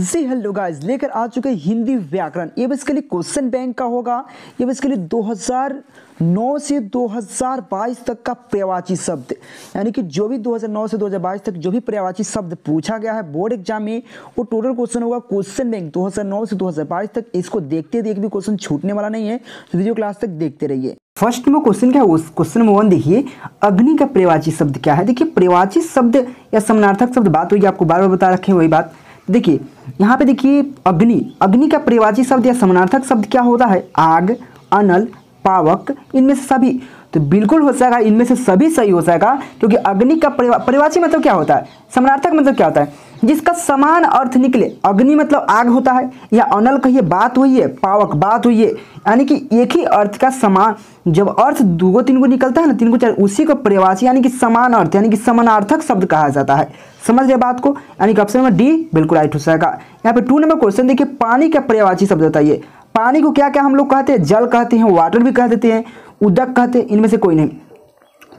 जी hello guys लेकर आ चुके हिंदी व्याकरण ये बेसिकली क्वेश्चन बैंक का होगा ये बेसिकली 2009 से 2022 तक का पर्यावाची शब्द यानी कि जो भी 2009 से 2022 तक जो भी पर्यावाची शब्द पूछा गया है बोर्ड एग्जाम में वो टोटल क्वेश्चन होगा क्वेश्चन बैंक 2009 से 2022 तक इसको देखते देख भी क्वेश्चन छूटने वाला नहीं है तो वीडियो क्लास तक देखते रहिए फर्स्ट में क्वेश्चन क्या है क्वेश्चन नंबर वन देखिए अग्नि का पर्यावाची शब्द क्या है देखिए पर्यावाची शब्द या समानार्थक शब्द बात होगी आपको बार बार बता रखे वही बात देखिए यहाँ पे देखिए अग्नि अग्नि का परिवाची शब्द या समानार्थक शब्द क्या होता है आग अनल पावक इनमें से सभी तो बिल्कुल हो जाएगा इनमें से सभी सही हो जाएगा क्योंकि अग्नि का परिवा परिवाची मतलब क्या होता है समानार्थक मतलब क्या होता है जिसका समान अर्थ निकले अग्नि मतलब आग होता है या अनल कहिए बात हुई है पावक बात हुई है यानी कि एक ही अर्थ का समान जब अर्थ दो गो तीन गो निकलता है ना तीन गो चार उसी को पर्यावासी यानी कि समान अर्थ यानी कि समानार्थक शब्द कहा जाता है समझ गया बात को यानी कि ऑप्शन नंबर डी बिल्कुल राइट हो सकेगा यहाँ पे टू नंबर क्वेश्चन देखिए पानी का प्रवासी शब्द बताइए पानी को क्या क्या हम लोग कहते हैं जल कहते हैं वाटर भी कह देते हैं उदक कहते हैं इनमें से कोई नहीं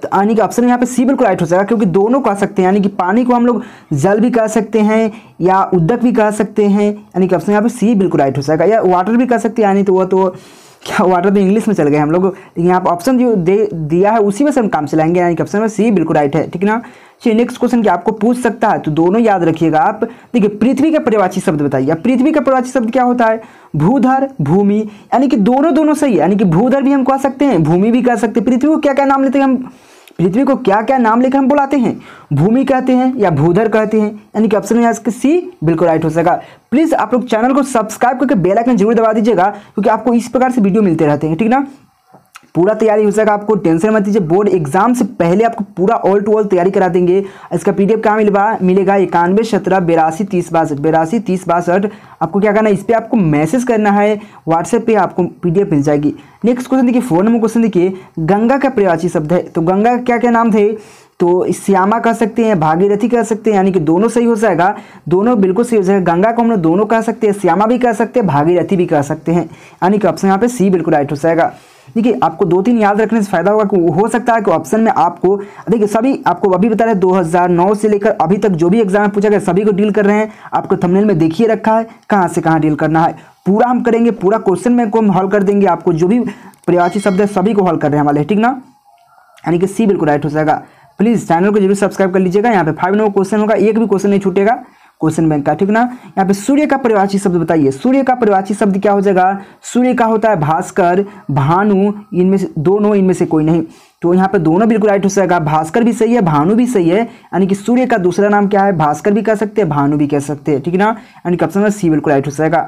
यानी कि ऑप्शन यहाँ पे सी बिल्कुल राइट हो जाएगा क्योंकि दोनों कह सकते हैं यानी कि पानी को हम लोग जल भी कह सकते हैं या उद्दक भी कह सकते हैं यानी कि ऑप्शन यहाँ पे सी बिल्कुल राइट हो जाएगा या वाटर भी कह सकते हैं यानी तो वह तो क्या वाटर तो इंग्लिश में चल गए हम लोग यहाँ पर ऑप्शन जो दे दिया है उसी में से हम काम चलाएंगे यानी कि ऑप्शन में सी बिल्कुल राइट है ठीक ना चलिए नेक्स्ट क्वेश्चन क्या आपको पूछ सकता है तो दोनों याद रखिएगा आप देखिए पृथ्वी का परिवाची शब्द बताइए पृथ्वी का परिवाची शब्द क्या होता है भूधर भूमि यानी कि दोनों दोनों सही है यानी कि भूधर भी हम कह सकते हैं भूमि भी कह सकते हैं पृथ्वी को क्या क्या नाम लेते हैं हम पृथ्वी को क्या क्या नाम लेकर हम बुलाते हैं भूमि कहते हैं या भूधर कहते हैं यानी कि ऑप्शन में इसके सी बिल्कुल राइट हो सका प्लीज़ आप लोग चैनल को सब्सक्राइब करके बेल आइकन जरूर दबा दीजिएगा क्योंकि आपको इस प्रकार से वीडियो मिलते रहते हैं ठीक ना पूरा तैयारी हो सकेगा आपको टेंशन मत लीजिए बोर्ड एग्जाम से पहले आपको पूरा ऑल टू ऑल तैयारी करा देंगे इसका पी डी कहाँ मिलवा मिलेगा इक्यानवे सत्रह बेरासी तीस बासठ बेरासी तीस बासठ आपको क्या करना है इस पर आपको मैसेज करना है व्हाट्सएप पे आपको पीडीएफ मिल जाएगी नेक्स्ट क्वेश्चन देखिए फोन नंबर क्वेश्चन देखिए गंगा का प्रवासी शब्द है तो गंगा क्या क्या नाम थे तो श्यामा कह सकते हैं भागीरथी कह सकते हैं यानी कि दोनों सही हो जाएगा दोनों बिल्कुल सही हो जाएगा गंगा को हम लोग दोनों कह सकते हैं श्यामा भी कह सकते हैं भागीरथी भी कह सकते हैं यानी कि ऑप्शन यहाँ पे सी बिल्कुल राइट हो जाएगा देखिए आपको दो तीन याद रखने से फ़ायदा होगा हो सकता है कि ऑप्शन में आपको देखिए सभी आपको अभी बता रहे हैं दो से लेकर अभी तक जो भी एग्जाम पूछा गया सभी को डील कर रहे हैं आपको थमनेल में देखिए रखा है कहाँ से कहाँ डील करना है पूरा हम करेंगे पूरा क्वेश्चन में को हम हॉल कर देंगे आपको जो भी पर्यायवाची शब्द है सभी को हॉल कर रहे हैं हमारे ठीक ना यानी कि सी बिल्कुल राइट हो जाएगा प्लीज़ चैनल को जरूर सब्सक्राइब कर लीजिएगा यहाँ पे फाइव नंबर क्वेश्चन होगा एक भी क्वेश्चन नहीं छूटेगा क्वेश्चन बैंक का ठीक ना यहाँ पे सूर्य का परिभाषी शब्द बताइए सूर्य का परिभाषी शब्द क्या हो जाएगा सूर्य का होता है भास्कर भानु इनमें से दोनों इनमें से कोई नहीं तो यहाँ पे दोनों बिल्कुल राइट हो जाएगा भास्कर भी सही है भानु भी सही है यानी कि सूर्य का दूसरा नाम क्या है भास्कर भी कह सकते हैं भानु भी कह सकते हैं ठीक है ना यानी कि ऑप्शन सी बिल्कुल राइट हो जाएगा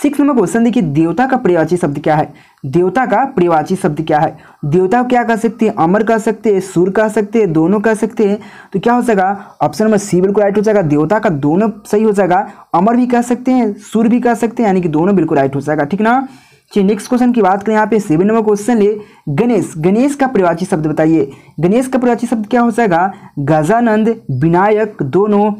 सिक्स नंबर क्वेश्चन देखिए देवता का प्रियवाची शब्द क्या है देवता का प्रियवाची शब्द क्या है देवता को क्या कह सकते हैं अमर कह सकते हैं सूर कह सकते हैं दोनों कह सकते हैं तो क्या हो जाएगा ऑप्शन नंबर सी बिल्कुल राइट हो जाएगा देवता का दोनों सही हो जाएगा अमर भी कह सकते हैं सूर भी कह सकते हैं यानी कि दोनों बिल्कुल राइट हो जाएगा ठीक ना चलिए नेक्स्ट क्वेश्चन की बात करें यहाँ पे सेवन नंबर क्वेश्चन ले गणेश गणेश का परिवाची शब्द बताइए गणेश का परिवाची शब्द क्या हो जाएगा गजानंद विनायक दोनों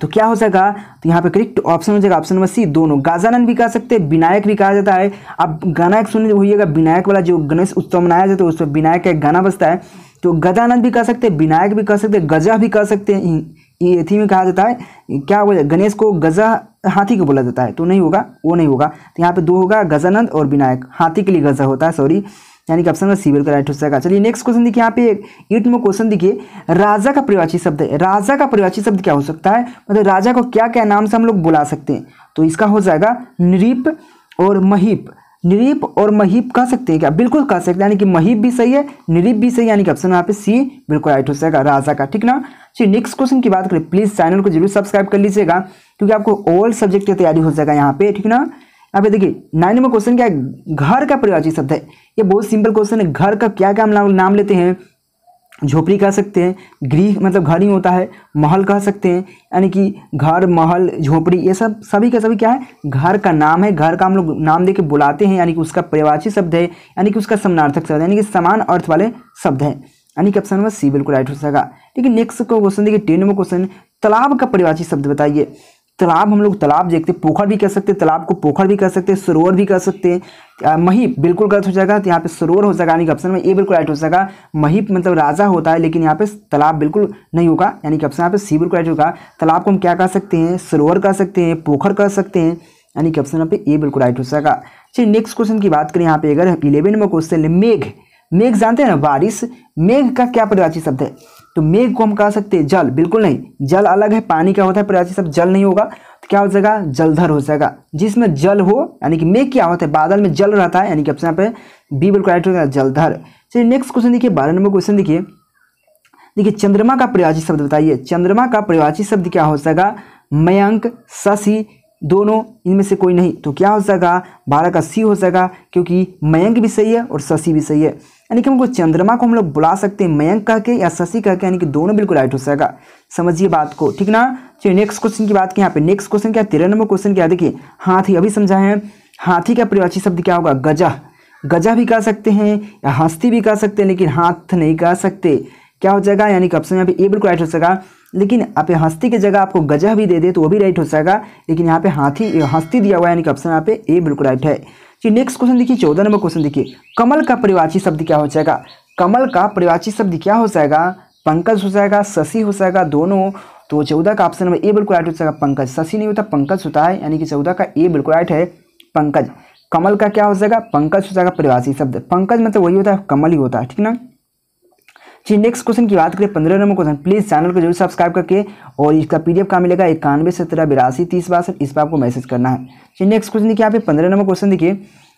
तो क्या हो जाएगा तो यहाँ पे करेक्ट ऑप्शन हो जाएगा ऑप्शन नंबर सी दोनों गाजानन भी कह सकते हैं विनायक भी कहा जाता है अब गाना एक सुनने होइएगा विनायक वाला जो गणेश उत्सव मनाया जाता है उस पर विनायक का एक गाना बजता है तो गजानंद भी कह सकते हैं विनायक भी कह सकते हैं गजा भी कह सकते हैं ये थी में कहा जाता है क्या बोला गणेश को गजा हाथी को बोला जाता है तो नहीं होगा वो नहीं होगा तो यहाँ पे दो होगा गजानंद और विनायक हाथी के लिए गजा होता है सॉरी यानी कि ऑप्शन सी बिल्कुल राइट हो जाएगा चलिए नेक्स्ट क्वेश्चन देखिए यहाँ पे एट में क्वेश्चन देखिए राजा का परिवाची शब्द है राजा का परिवाची शब्द क्या हो सकता है मतलब राजा को क्या क्या नाम से हम लोग बुला सकते हैं तो इसका हो जाएगा नृप और महीप नृप और महीप कह सकते हैं क्या बिल्कुल कह सकते हैं यानी कि महीप भी सही है नृप भी सही यानी कि ऑप्शन यहाँ पे सी बिल्कुल राइट हो सकेगा राजा का ठीक ना चलिए नेक्स्ट क्वेश्चन की बात करें प्लीज़ चैनल को जरूर सब्सक्राइब कर लीजिएगा क्योंकि आपको ओल्ड सब्जेक्ट की तैयारी हो जाएगा यहाँ पे ठीक ना यहाँ पे देखिए नाइन नंबर क्वेश्चन क्या है घर का परिवाची शब्द है ये बहुत सिंपल क्वेश्चन है घर का क्या क्या नाम लेते हैं झोपड़ी कह सकते हैं गृह मतलब घर ही होता है महल कह सकते हैं यानी कि घर महल झोपड़ी ये सब सभी का सभी क्या है घर का नाम है घर का हम लोग नाम देके बुलाते हैं यानी कि उसका परिवाची शब्द है यानी कि उसका समानार्थक शब्द है यानी कि समान अर्थ वाले शब्द है यानी कि ऑप्शन नंबर सी बिल्कुल राइट हो सका ठीक है नेक्स्ट क्वेश्चन देखिए टेन नंबर क्वेश्चन तालाब का परिवाची शब्द बताइए तालाब हम लोग तालाब देखते हैं पोखर भी कह सकते हैं तालाब को पोखर भी कह सकते हैं सरोवर भी कह सकते हैं महीप बिल्कुल गलत हो जाएगा तो यहाँ पे सरोवर हो जाएगा यानी कि ऑप्शन में ए बिल्कुल राइट हो जाएगा महीप मतलब राजा होता है लेकिन यहाँ पे तालाब बिल्कुल नहीं होगा यानी कि ऑप्शन यहाँ पे सी बिल्कुल राइट होगा तालाब को हम क्या कह सकते हैं सरोवर कह सकते हैं पोखर कह सकते हैं यानी कि ऑप्शन यहाँ पे ए बिल्कुल राइट हो जाएगा चलिए नेक्स्ट क्वेश्चन की बात करें यहाँ पे अगर इलेवन नंबर क्वेश्चन मेघ मेघ जानते हैं ना बारिश मेघ का क्या परिवाची शब्द है तो मेघ को हम कह सकते हैं जल बिल्कुल नहीं जल अलग है पानी क्या होता है प्रजाति सब जल नहीं होगा तो क्या हो जाएगा जलधर हो जाएगा जिसमें जल हो यानी कि मेघ क्या होता है बादल में जल रहता है यानी कि ऑप्शन यहाँ पे बी बिल्कुल राइट हो जाएगा जलधर चलिए नेक्स्ट क्वेश्चन देखिए बारह नंबर क्वेश्चन देखिए देखिए चंद्रमा का प्रयासी शब्द बताइए चंद्रमा का प्रयासी शब्द क्या हो जाएगा मयंक शशि दोनों इनमें से कोई नहीं तो क्या हो जाएगा बारह का सी हो जाएगा क्योंकि मयंक भी सही है और शशि भी सही है यानी कि हमको चंद्रमा को हम लोग बुला सकते हैं मयंक कह के या शशि कह के यानी कि दोनों बिल्कुल राइट हो सकेगा समझिए बात को ठीक ना चलिए नेक्स्ट क्वेश्चन की बात की यहाँ पे नेक्स्ट क्वेश्चन क्या तेरह नंबर क्वेश्चन क्या देखिए हाथी अभी समझा है हाथी का प्रवाची शब्द क्या होगा गजा गजा भी कह सकते हैं या हस्ती भी कह सकते हैं लेकिन हाथ नहीं कह सकते क्या हो जाएगा यानी कि ऑप्शन यहाँ पे ए बिल्कुल राइट हो सकेगा लेकिन आप हस्ती की जगह आपको गजह भी दे दे तो वो भी राइट हो सकेगा लेकिन यहाँ पे हाथी हस्ती दिया हुआ है यानी कि ऑप्शन यहाँ पे ए बिल्कुल राइट है जी नेक्स्ट क्वेश्चन देखिए चौदह नंबर क्वेश्चन देखिए कमल का परिवाची शब्द क्या हो जाएगा कमल का परिवाची शब्द क्या हो जाएगा पंकज हो जाएगा शशि हो जाएगा दोनों तो चौदह का ऑप्शन नंबर ए बिल्कुल राइट हो जाएगा पंकज शशि नहीं होता पंकज होता है यानी कि चौदह का ए बिल्कुल राइट है पंकज कमल का क्या हो जाएगा पंकज हो जाएगा परिवासी शब्द पंकज मतलब वही होता है कमल ही होता है ठीक ना जी नेक्स्ट क्वेश्चन की बात करें पंद्रह नंबर क्वेश्चन प्लीज़ चैनल को जरूर सब्सक्राइब करके और इसका पीडीएफ कहाँ मिलेगा इक्यानवे सत्रह बिरासी तीस बासठ इस पर आपको मैसेज करना है जी नेक्स्ट क्वेश्चन देखिए आप पंद्रह नंबर क्वेश्चन देखिए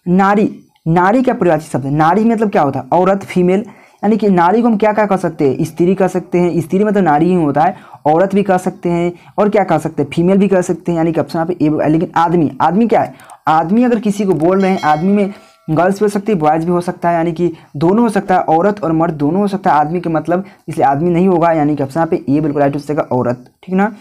नारी नारी का परिवाचित शब्द नारी मतलब क्या होता है औरत फीमेल यानी कि नारी को हम क्या क्या कह सकते हैं स्त्री कह सकते हैं स्त्री मतलब नारी ही होता है औरत भी कह सकते हैं और क्या कह सकते हैं फीमेल भी कह सकते हैं यानी कि ऑप्शन यहाँ पे लेकिन आदमी आदमी क्या है आदमी अगर किसी को बोल रहे हैं आदमी में गर्ल्स भी हो सकती है बॉयज़ भी हो सकता है यानी कि दोनों हो सकता है औरत और मर्द दोनों हो सकता है आदमी के मतलब इसलिए आदमी नहीं होगा यानी कि ऑप्शन यहाँ पे ए बिल्कुल राइट हो सकेगा औरत ठीक ना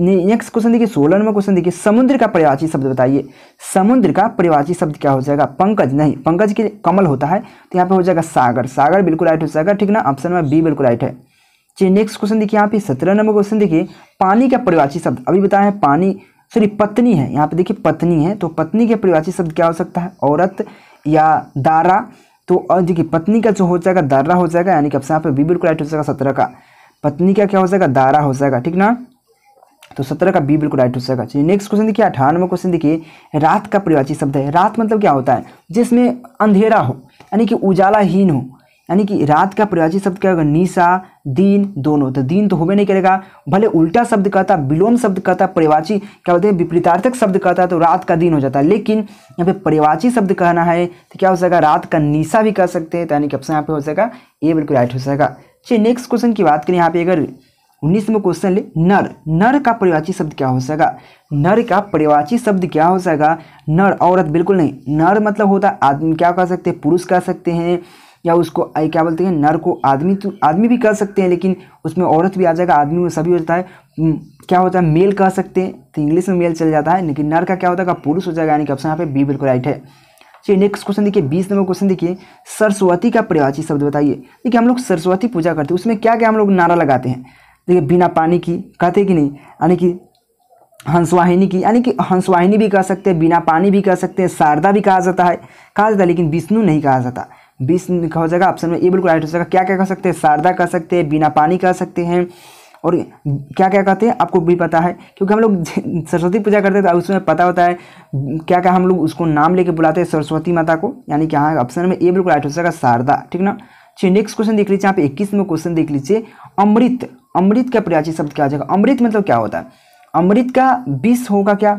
नेक्स्ट क्वेश्चन देखिए सोलह नंबर क्वेश्चन देखिए समुद्र का परिवाची शब्द बताइए समुद्र का परिवाची शब्द क्या हो जाएगा पंकज नहीं पंकज के कमल होता है तो यहाँ पर हो जाएगा सागर सागर बिल्कुल राइट हो जाएगा ठीक ना ऑप्शन में बी बिल्कुल राइट है चलिए नेक्स्ट क्वेश्चन देखिए यहाँ पे सत्रह नंबर क्वेश्चन देखिए पानी का परिवाची शब्द अभी बताया है पानी सॉरी पत्नी है यहाँ पे देखिए पत्नी है तो पत्नी के परिवाची शब्द क्या हो सकता है औरत या दारा तो अज की पत्नी का जो हो जाएगा दारा हो जाएगा यानी कि ऑप्शन यहाँ पे बी बिल्कुल राइट हो जाएगा सत्रह का पत्नी का क्या हो जाएगा दारा हो जाएगा ठीक ना तो सत्रह का बी बिल्कुल राइट हो जाएगा चलिए नेक्स्ट क्वेश्चन देखिए अठारहवा क्वेश्चन देखिए रात का परिवाची शब्द है रात मतलब क्या होता है जिसमें अंधेरा हो यानी कि उजालाहीन हो यानी कि रात का प्रयाजी शब्द क्या होगा निशा दीन दोनों तो दीन तो होबे नहीं करेगा भले उल्टा शब्द कहता विलोम शब्द कहता परिवाची क्या बोलते हैं विपरीतार्थक शब्द कहता तो रात का दिन हो जाता है लेकिन यहाँ पे परिवाची शब्द कहना है तो क्या हो सकेगा रात का निशा भी कह सकते हैं तो यानी कि ऑप्शन यहाँ पे हो सकेगा ये बिल्कुल राइट हो सकेगा चलिए नेक्स्ट क्वेश्चन की बात करें यहाँ पे अगर उन्नीस नंबर क्वेश्चन ले नर नर का परिवाची शब्द क्या हो जाएगा नर का परिवाची शब्द क्या हो सकेगा नर औरत बिल्कुल नहीं नर मतलब होता आदमी क्या कह सकते हैं पुरुष कह सकते हैं या उसको क्या बोलते हैं नर को आदमी तो आदमी भी कह सकते हैं लेकिन उसमें औरत भी आ जाएगा आदमी में सभी होता है क्या होता है मेल कह सकते हैं तो इंग्लिश में मेल चल जाता है लेकिन नर का क्या होता है पुरुष हो जाएगा यानी कि ऑप्शन यहाँ पे बी बिल्कुल राइट है चलिए नेक्स्ट क्वेश्चन देखिए बीस नंबर क्वेश्चन देखिए सरस्वती का प्रवाची शब्द बताइए देखिए हम लोग सरस्वती पूजा करते हैं उसमें क्या क्या हम लोग नारा लगाते हैं देखिए बिना पानी की कहते कि नहीं यानी कि हंसवाहिनी की यानी कि हंसवाहिनी भी कह सकते हैं बिना पानी भी कह सकते हैं शारदा भी कहा जाता है कहा जाता है लेकिन विष्णु नहीं कहा जाता बीस लिखा हो जाएगा ऑप्शन में ए बिल्कुल राइट हो जाएगा क्या क्या कह सकते हैं शारदा कह सकते हैं बिना पानी कह सकते हैं और क्या क्या कहते हैं आपको भी पता है क्योंकि हम लोग सरस्वती पूजा करते हैं तो उसमें पता होता है क्या क्या हम लोग उसको नाम लेके बुलाते हैं सरस्वती माता को यानी कि हाँ ऑप्शन में ए बिल्कुल राइट हो जाएगा शारदा ठीक ना चलिए नेक्स्ट क्वेश्चन देख लीजिए यहाँ पे इक्कीस में क्वेश्चन देख लीजिए अमृत अमृत का प्रयाची शब्द क्या हो जाएगा अमृत मतलब क्या होता है अमृत का विष होगा क्या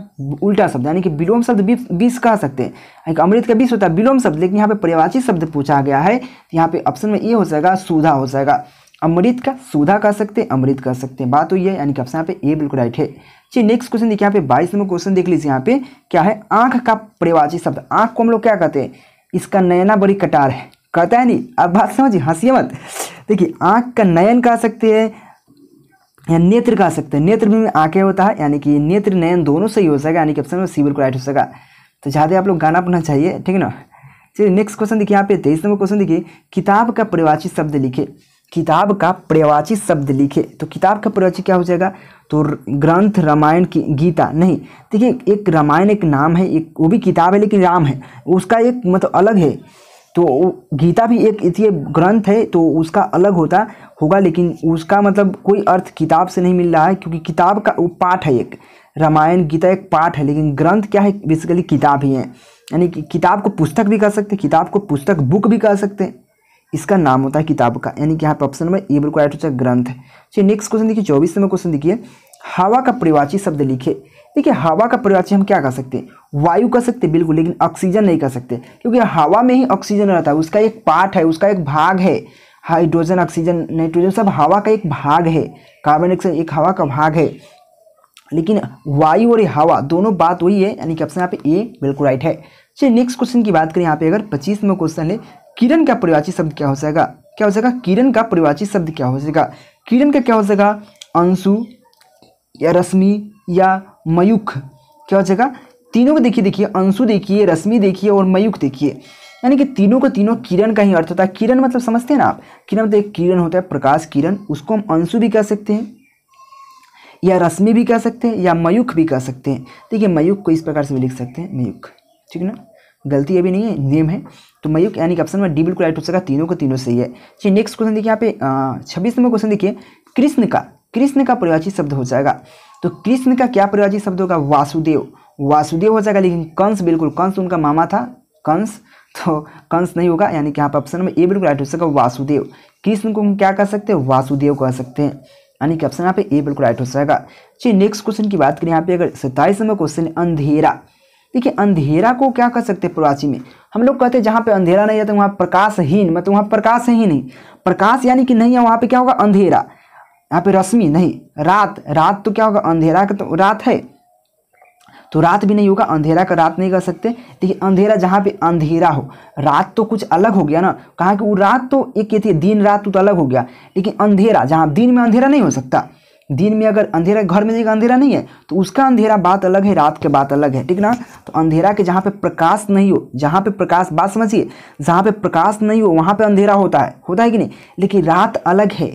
उल्टा शब्द यानी कि विलोम शब्द विष कह सकते हैं अमृत का विष होता है विलोम शब्द लेकिन यहाँ पे पर्यावाची शब्द पूछा गया है तो यहाँ पे ऑप्शन में ये हो जाएगा सुधा हो जाएगा अमृत का सुधा कह सकते हैं अमृत कह सकते हैं बात हुई तो है यानी कि ऑप्शन यहाँ पे ए बिल्कुल राइट है चलिए नेक्स्ट क्वेश्चन देखिए यहाँ पे बाईस नंबर क्वेश्चन देख लीजिए यहाँ पे क्या है आंख का पर्यावाची शब्द आंख को हम लोग क्या कहते हैं इसका नयना बड़ी कटार है कहता है नहीं अब बात समझिए हंसिए मत देखिए आंख का नयन कह सकते हैं या नेत्र का सकते हैं नेत्र में आंखें होता है यानी कि नेत्र नयन दोनों सही हो सकेगा यानी कि ऑप्शन में सी बिल्कुल राइट हो सका तो ज़्यादा आप लोग गाना पढ़ना चाहिए ठीक है ना चलिए नेक्स्ट क्वेश्चन देखिए यहाँ पे तेईस नंबर क्वेश्चन देखिए किताब का प्रवाची शब्द लिखे किताब का प्रवाची शब्द लिखे तो किताब का प्रवाची क्या हो जाएगा तो ग्रंथ रामायण की गीता नहीं देखिए एक रामायण एक नाम है एक वो भी किताब है लेकिन राम है उसका एक मतलब अलग है तो गीता भी एक इसी ग्रंथ है तो उसका अलग होता होगा लेकिन उसका मतलब कोई अर्थ किताब से नहीं मिल रहा है क्योंकि किताब का वो पाठ है एक रामायण गीता एक पाठ है लेकिन ग्रंथ क्या है बेसिकली किताब ही है यानी कि किताब को पुस्तक भी कह सकते हैं किताब को पुस्तक बुक भी कह सकते हैं इसका नाम होता है किताब का यानी कि यहाँ पर ऑप्शन नंबर ए बिल्कुल राइट होता है ग्रंथ चलिए नेक्स्ट क्वेश्चन देखिए चौबीस नंबर क्वेश्चन देखिए हवा का परिवाची शब्द लिखे देखिए हवा का परिवाची हम क्या कह सकते हैं वायु कर सकते बिल्कुल लेकिन ऑक्सीजन नहीं कर सकते क्योंकि हवा में ही ऑक्सीजन रहता है उसका एक पार्ट है उसका एक भाग है हाइड्रोजन ऑक्सीजन नाइट्रोजन सब हवा का एक भाग है कार्बन डाइऑक्साइड एक हवा का भाग है लेकिन वायु और हवा दोनों बात वही है यानी कि ऑप्शन यहाँ पे ए बिल्कुल राइट है चलिए नेक्स्ट क्वेश्चन की बात करें यहाँ पे अगर पच्चीस में क्वेश्चन है किरण का परिवाची शब्द क्या हो जाएगा क्या हो जाएगा किरण का परिवाची शब्द क्या हो जाएगा किरण का क्या हो जाएगा अंशु या रश्मि या मयूख क्या हो जाएगा तीनों को देखिए देखिए अंशु देखिए रश्मि देखिए और मयूक देखिए यानी कि तीनों को तीनों किरण का ही अर्थ होता है किरण मतलब समझते हैं ना आप किरण मतलब एक किरण होता है प्रकाश किरण उसको हम अंशु भी कह सकते हैं या रश्मि भी कह सकते हैं या मयूख भी कह सकते हैं देखिए मयूख को इस प्रकार से भी लिख सकते हैं मयूख ठीक है ना गलती अभी नहीं है नेम है तो मयूक यानी कि ऑप्शन में डी बिल्कुल राइट हो सका तीनों को तीनों सही है चलिए नेक्स्ट क्वेश्चन देखिए यहाँ पे छब्बीस नंबर क्वेश्चन देखिए कृष्ण का कृष्ण का पर्यायवाची शब्द हो जाएगा तो कृष्ण का क्या पर्यायवाची शब्द होगा वासुदेव वासुदेव हो जाएगा लेकिन कंस बिल्कुल कंस उनका मामा था कंस तो कंस नहीं होगा यानी कि यहाँ पर ऑप्शन में ए बिल्कुल राइट हो सकेगा वासुदेव कृष्ण को हम क्या कह सकते हैं वासुदेव कह सकते हैं यानी कि ऑप्शन यहाँ पे ए बिल्कुल राइट हो जाएगा चलिए नेक्स्ट क्वेश्चन की बात करें यहाँ पे अगर सत्ताईस नंबर क्वेश्चन अंधेरा देखिए अंधेरा को क्या कह सकते हैं प्राची में हम लोग कहते हैं जहाँ पे अंधेरा नहीं रहता तो वहाँ प्रकाशहीन मतलब वहाँ प्रकाश ही नहीं प्रकाश यानी कि नहीं है वहाँ पे क्या होगा अंधेरा यहाँ पे रश्मि नहीं रात रात तो क्या होगा अंधेरा का तो रात है तो रात भी नहीं होगा अंधेरा का रात नहीं कर सकते देखिए अंधेरा जहाँ पे अंधेरा हो रात तो कुछ अलग हो गया ना कहा कि वो रात तो एक ये थी दिन रात तो, तो अलग हो गया लेकिन अंधेरा जहाँ दिन में अंधेरा नहीं हो सकता दिन में अगर अंधेरा घर में देखिए अंधेरा नहीं है तो उसका अंधेरा बात अलग है रात के बात अलग है ठीक ना तो अंधेरा के जहाँ पे प्रकाश नहीं हो जहाँ पे प्रकाश बात समझिए जहाँ पे प्रकाश नहीं हो वहाँ पे अंधेरा होता है होता है कि नहीं लेकिन रात अलग है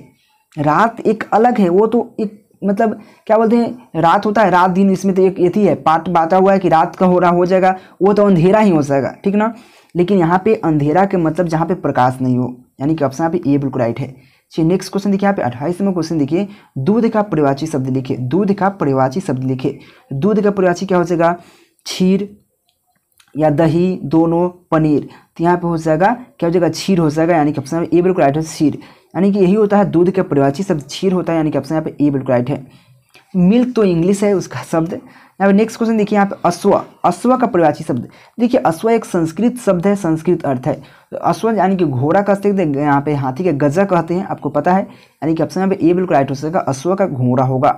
रात एक अलग है वो तो एक मतलब क्या बोलते हैं रात होता है रात दिन इसमें तो एक ये है पाठ बाता हुआ है कि रात का हो रहा हो जाएगा वो तो अंधेरा ही हो जाएगा ठीक ना लेकिन यहाँ पे अंधेरा के मतलब जहाँ पे प्रकाश नहीं हो यानी कि ऑप्शन यहाँ पे ए बिल्कुल राइट है चलिए नेक्स्ट क्वेश्चन देखिए यहाँ पे अट्ठाईसवें क्वेश्चन देखिए दूध का परिवाची शब्द लिखे दूध का परिवाची शब्द लिखे दूध का परिवाची क्या हो जाएगा छीर या दही दोनों पनीर तो यहाँ पे हो जाएगा क्या हो जाएगा छीर हो जाएगा यानी कि ऑप्शन ए बिल्कुल राइट है छीर यानी कि यही होता है दूध का परिवाची शब्द क्षीर होता है यानी कि ऑप्शन यहाँ पे ए बिल्कुल राइट है मिल्क तो इंग्लिश है उसका शब्द यहाँ पे नेक्स्ट क्वेश्चन देखिए यहाँ पे अश्व अश्व का परिवाची शब्द देखिए अश्व एक संस्कृत शब्द है संस्कृत अर्थ है तो यानी कि घोड़ा कहते हैं यहाँ पे हाथी का गजा कहते हैं आपको पता है यानी कि ऑप्शन यहाँ पे ए बिल्कुल राइट हो सकेगा अश्व का घोड़ा होगा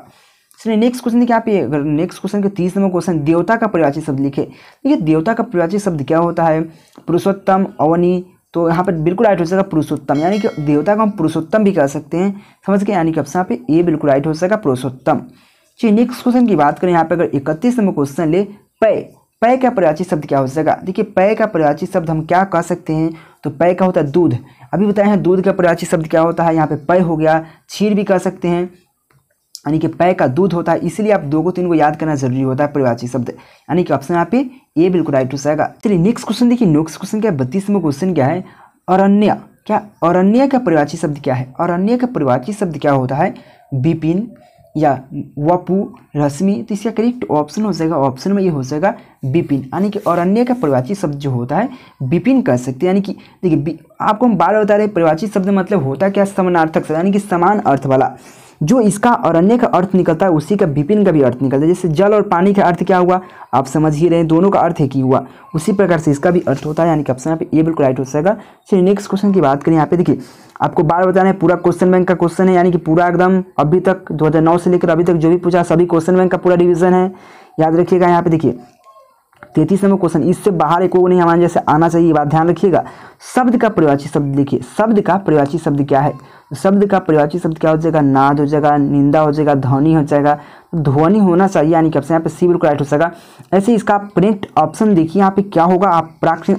इसलिए नेक्स्ट क्वेश्चन देखिए आप ये अगर नेक्स्ट क्वेश्चन के तीस नंबर क्वेश्चन देवता का परिवाची शब्द लिखे देखिए देवता का परिवाची शब्द क्या होता है पुरुषोत्तम अवनी तो यहाँ पर बिल्कुल राइट हो जाएगा पुरुषोत्तम यानी कि देवता को हम पुरुषोत्तम भी कह सकते हैं समझ के यानी कि ऑप्शन यहाँ पे ए बिल्कुल राइट हो जाएगा पुरुषोत्तम चलिए नेक्स्ट क्वेश्चन की बात करें यहाँ पे अगर इकतीस नंबर क्वेश्चन ले पय पय का परिवाची शब्द क्या हो सकेगा देखिए पय का परिवाची शब्द हम क्या कह सकते हैं तो पय का होता है दूध अभी बताए हैं दूध का परिवाची शब्द क्या होता है यहाँ पे पय हो गया क्षीर भी कह सकते हैं यानी कि पय का दूध होता है इसलिए आप दो को तीन को याद करना जरूरी होता है परिवाची शब्द यानी कि ऑप्शन यहाँ पे ये बिल्कुल राइट हो जाएगा चलिए नेक्स्ट क्वेश्चन देखिए नेक्स्ट क्वेश्चन क्या है बत्तीसवें क्वेश्चन क्या है अरण्य क्या अरण्य का परिवाची शब्द क्या है अरण्य का परिवाची शब्द क्या होता है बिपिन या वपू रश्मि तो इसका करेक्ट ऑप्शन हो जाएगा ऑप्शन में ये हो जाएगा बिपिन यानी कि औरण्य का परिवाची शब्द जो होता है बिपिन कह सकते हैं यानी कि देखिए आपको हम बार बता रहे परिवाची शब्द मतलब होता है क्या समानार्थक शब्द यानी कि समान अर्थ वाला जो इसका अरण्य का अर्थ निकलता है उसी का विपिन का भी अर्थ निकलता है जैसे जल और पानी का अर्थ क्या हुआ आप समझ ही रहे हैं दोनों का अर्थ एक ही हुआ उसी प्रकार से इसका भी अर्थ होता है यानी कि ऑप्शन यहाँ पे ये बिल्कुल राइट हो सकेगा चलिए नेक्स्ट क्वेश्चन की बात करें यहाँ पे देखिए आपको बार बताना है पूरा क्वेश्चन बैंक का क्वेश्चन है यानी कि पूरा एकदम अभी तक नौ से लेकर अभी तक जो भी पूछा सभी क्वेश्चन बैंक का पूरा रिविजन है याद रखिएगा यहाँ पे देखिए तैतीस नंबर क्वेश्चन इससे बाहर एक नहीं हमारे जैसे आना चाहिए बात ध्यान रखिएगा शब्द का परिवाची शब्द देखिए शब्द का परिवाची शब्द क्या है शब्द का परिवाची शब्द क्या हो जाएगा नाद हो जाएगा निंदा हो जाएगा ध्वनि हो जाएगा ध्वनि होना चाहिए यानी कि यहाँ पे सी बिल्कुल राइट हो जाएगा ऐसे इसका प्रिंट ऑप्शन देखिए यहाँ पे क्या होगा आप प्राक्ष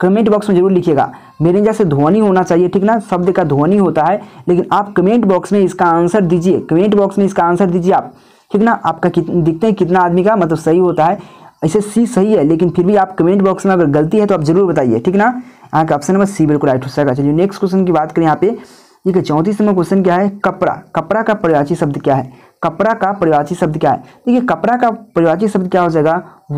कमेंट बॉक्स में जरूर लिखिएगा मेरे जैसे ध्वनि होना चाहिए ठीक ना शब्द का ध्वनि होता है लेकिन आप कमेंट बॉक्स में इसका आंसर दीजिए कमेंट बॉक्स में इसका आंसर दीजिए आप ठीक ना आपका कित, दिखते हैं कितना आदमी का मतलब सही होता है ऐसे सी सही है लेकिन फिर भी आप कमेंट बॉक्स में अगर गलती है तो आप जरूर बताइए ठीक ना यहाँ का ऑप्शन नंबर सी बिल्कुल राइट हो सकेगा चलिए नेक्स्ट क्वेश्चन की बात करें यहाँ पे ठीक है चौंतीस नंबर क्वेश्चन क्या है कपड़ा कपड़ा का परिवाची शब्द क्या है कपड़ा का परिवाची शब्द क्या है देखिए कपड़ा का परिवाची शब्द क्या हो जाएगा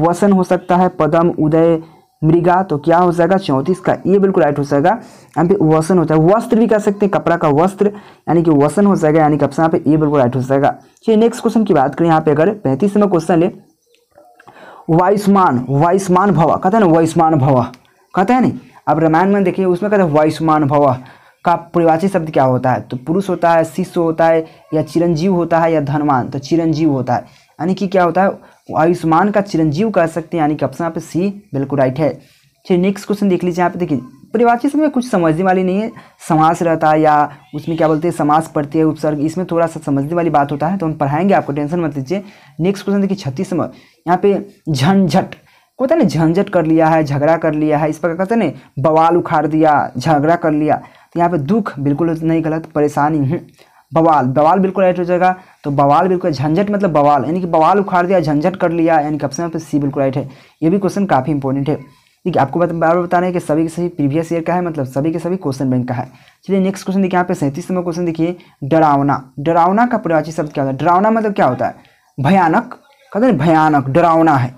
वसन हो सकता है पदम उदय मृगा तो क्या हो जाएगा चौंतीस का ये बिल्कुल राइट हो जाएगा यहाँ पे वसन होता है वस्त्र भी कह सकते हैं कपड़ा का वस्त्र यानी कि वसन हो जाएगा यानी कि ऑप्शन यहाँ पे ये बिल्कुल राइट हो जाएगा चलिए नेक्स्ट क्वेश्चन की बात करें यहाँ पे अगर पैंतीस नंबर क्वेश्चन ले वायुष्मान वायुष्मान भवा कहते हैं ना वायुष्मान भवा कहते हैं नहीं अब रामायण में देखिए उसमें कहते हैं वायुष्मान भवा का परिवाची शब्द क्या होता है तो पुरुष होता है शिष्य होता है या चिरंजीव होता है या धनवान तो चिरंजीव होता है यानी कि क्या होता है आयुष्मान का चिरंजीव कह सकते हैं यानी कि ऑप्शन यहाँ पे सी बिल्कुल राइट है चलिए नेक्स्ट क्वेश्चन देख लीजिए यहाँ पे देखिए परिवाची शब्द में कुछ समझने वाली नहीं है समास रहता है या उसमें क्या बोलते हैं समास पढ़ते हैं उपसर्ग इसमें थोड़ा सा समझने वाली बात होता है तो हम पढ़ाएंगे आपको टेंशन मत लीजिए नेक्स्ट क्वेश्चन देखिए छत्तीस नंबर यहाँ पे झंझट को है ना झंझट कर लिया है झगड़ा कर लिया है इस प्रकार कहते हैं ना बवाल उखाड़ दिया झगड़ा कर लिया तो यहाँ पे दुख बिल्कुल नहीं गलत परेशानी बवाल बवाल बिल्कुल राइट हो जाएगा तो बवाल बिल्कुल झंझट मतलब बवाल यानी कि बवाल उखाड़ दिया झंझट कर लिया यानी कि ऑप्शन पे सी बिल्कुल राइट है ये भी क्वेश्चन काफ़ी इंपॉर्टेंट है ठीक है आपको बार बता रहे हैं कि सभी के सभी प्रीवियस ईयर का है मतलब सभी के सभी क्वेश्चन बैंक का है चलिए नेक्स्ट क्वेश्चन देखिए यहाँ पे सैंतीस नंबर क्वेश्चन देखिए डरावना डरावना का प्रवाची शब्द क्या होता है डरावना मतलब क्या होता है भयानक कहते हैं भयानक डरावना है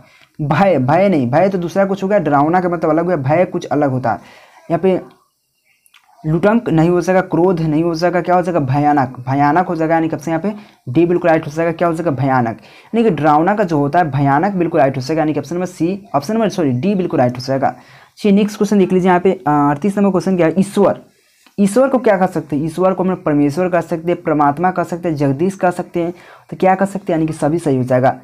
भय भय नहीं भय तो दूसरा कुछ हो गया डरावना का मतलब अलग हुआ भय कुछ अलग होता है यहाँ पे लुटंक नहीं हो जाएगा क्रोध नहीं हो जाएगा क्या हो जाएगा भयानक भयानक हो जाएगा यानी कब से यहाँ पे डी बिल्कुल राइट हो जाएगा क्या हो जाएगा भयानक यानी कि ड्रावना का जो होता है भयानक बिल्कुल राइट हो जाएगा यानी कि option number C option number sorry D बिल्कुल राइट हो जाएगा चलिए नेक्स्ट क्वेश्चन देख लीजिए यहाँ पे अड़तीस नंबर क्वेश्चन क्या है ईश्वर ईश्वर को क्या कह सकते हैं ईश्वर को हम परमेश्वर कह सकते हैं परमात्मा कह सकते हैं जगदीश कह सकते हैं तो क्या कह सकते हैं यानी कि सभी सही हो जाएगा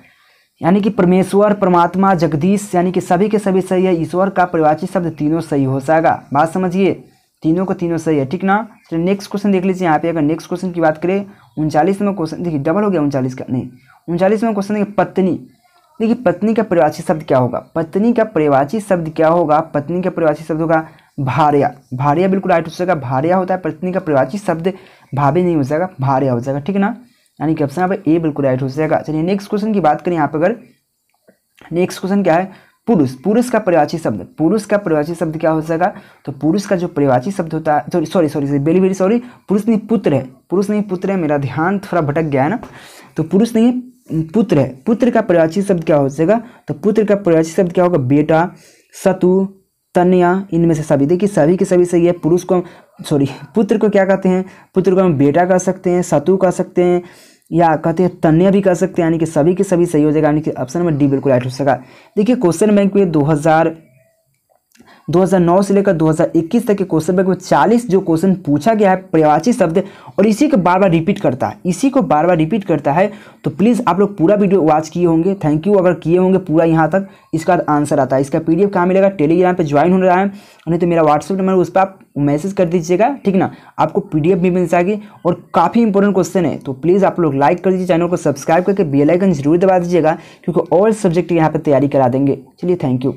यानी कि परमेश्वर परमात्मा जगदीश यानी कि सभी के सभी सही है ईश्वर का परिवाची शब्द तीनों सही हो जाएगा बात समझिए तीनों का तीनों सही है ठीक ना चलिए नेक्स्ट क्वेश्चन देख लीजिए यहाँ पे अगर नेक्स्ट क्वेश्चन की बात करें उनचालीस नंबर क्वेश्चन देखिए डबल हो गया उनचालीस का नहीं उनचालीस नंबर क्वेश्चन देखिए पत्नी देखिए पत्नी का परिवाची शब्द क्या होगा पत्नी का परिवाची शब्द क्या होगा पत्नी का परिवाची शब्द होगा भार्या भार्या बिल्कुल राइट हो जाएगा भार्या होता है पत्नी का परिवाची शब्द भाभी नहीं हो जाएगा भार्या हो जाएगा ठीक है ना यानी कि ऑप्शन यहाँ पर ए बिल्कुल राइट हो जाएगा चलिए नेक्स्ट क्वेश्चन की बात करें यहाँ पर अगर नेक्स्ट क्वेश्चन क्या है पुरुष पुरुष का परिवाची शब्द पुरुष का परिवाची शब्द क्या हो सकेगा तो पुरुष का जो परिवाची शब्द होता है sorry sorry very very sorry पुरुष नहीं पुत्र है पुरुष नहीं पुत्र है मेरा ध्यान थोड़ा भटक गया है ना तो पुरुष नहीं पुत्र है पुत्र का परिवाची शब्द क्या हो सकेगा तो पुत्र का परिवाची शब्द क्या होगा बेटा सतु तनिया इनमें से सभी देखिए सभी के सभी सही है पुरुष को हम सॉरी पुत्र को क्या कहते हैं पुत्र को हम बेटा कह सकते हैं सतु कह सकते हैं या कहते हैं तन्य भी कर सकते हैं यानी कि सभी के सभी सही हो जाएगा यानी कि ऑप्शन नंबर डी बिल्कुल राइट हो सका देखिए क्वेश्चन बैंक में दो हज़ार 2009 से लेकर 2021 तक के क्वेश्चन बैंक में 40 जो क्वेश्चन पूछा गया है प्रवाची शब्द और इसी को बार बार रिपीट करता है इसी को बार बार रिपीट करता है तो प्लीज़ आप लोग पूरा वीडियो वॉच किए होंगे थैंक यू अगर किए होंगे पूरा यहाँ तक इसका आंसर आता है इसका पी डी कहाँ मिलेगा टेलीग्राम पर ज्वाइन हो रहा है नहीं तो मेरा व्हाट्सअप नंबर उस पर आप मैसेज कर दीजिएगा ठीक ना आपको पीडीएफ भी मिल जाएगी और काफ़ी इंपॉर्टेंट क्वेश्चन है तो प्लीज़ आप लोग लाइक कर दीजिए चैनल को सब्सक्राइब करके बेल आइकन जरूर दबा दीजिएगा क्योंकि और सब्जेक्ट यहाँ पर तैयारी करा देंगे चलिए थैंक यू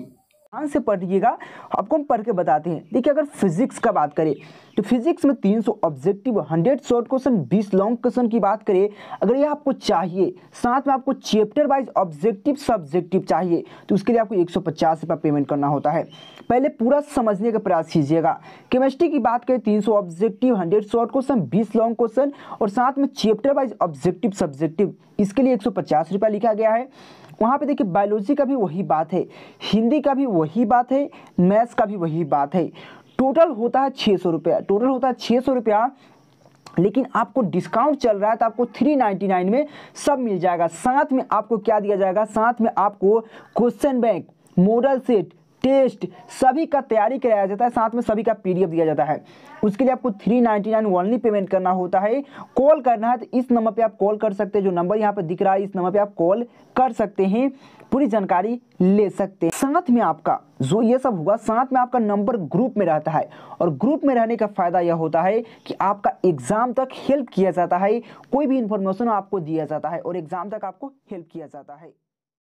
ध्यान से पढ़िएगा आपको हम पढ़ के बताते हैं देखिए अगर फिजिक्स का बात करें तो फिजिक्स में 300 objective 100 short question 20 long question की बात करें अगर ये आपको चाहिए साथ में आपको चैप्टर वाइज ऑब्जेक्टिव सब्जेक्टिव चाहिए तो उसके लिए आपको एक सौ पेमेंट करना होता है पहले पूरा समझने का प्रयास कीजिएगा केमिस्ट्री की बात करें तीन ऑब्जेक्टिव हंड्रेड शॉर्ट क्वेश्चन बीस लॉन्ग क्वेश्चन और साथ में चैप्टर वाइज ऑब्जेक्टिव सब्जेक्टिव इसके लिए एक सौ लिखा गया है वहाँ पे देखिए बायोलॉजी का भी वही बात है हिंदी का भी वही बात है मैथ्स का भी वही बात है टोटल होता है छः सौ रुपया टोटल होता है छः सौ रुपया लेकिन आपको डिस्काउंट चल रहा है तो आपको 399 में सब मिल जाएगा साथ में आपको क्या दिया जाएगा साथ में आपको question bank model set test सभी का तैयारी कराया जाता है साथ में सभी का पीडीएफ दिया जाता है उसके लिए आपको three ninety nine only payment करना होता है कॉल करना है तो इस नंबर पे आप कॉल कर सकते हैं जो नंबर यहाँ पर दिख रहा है इस नंबर पे आप कॉल कर सकते हैं पूरी जानकारी ले सकते हैं साथ में आपका जो ये सब हुआ साथ में आपका नंबर ग्रुप में रहता है और ग्रुप में रहने का फ़ायदा यह होता है कि आपका एग्ज़ाम तक हेल्प किया जाता है कोई भी इंफॉर्मेशन आपको दिया जाता है और एग्ज़ाम तक आपको हेल्प किया जाता है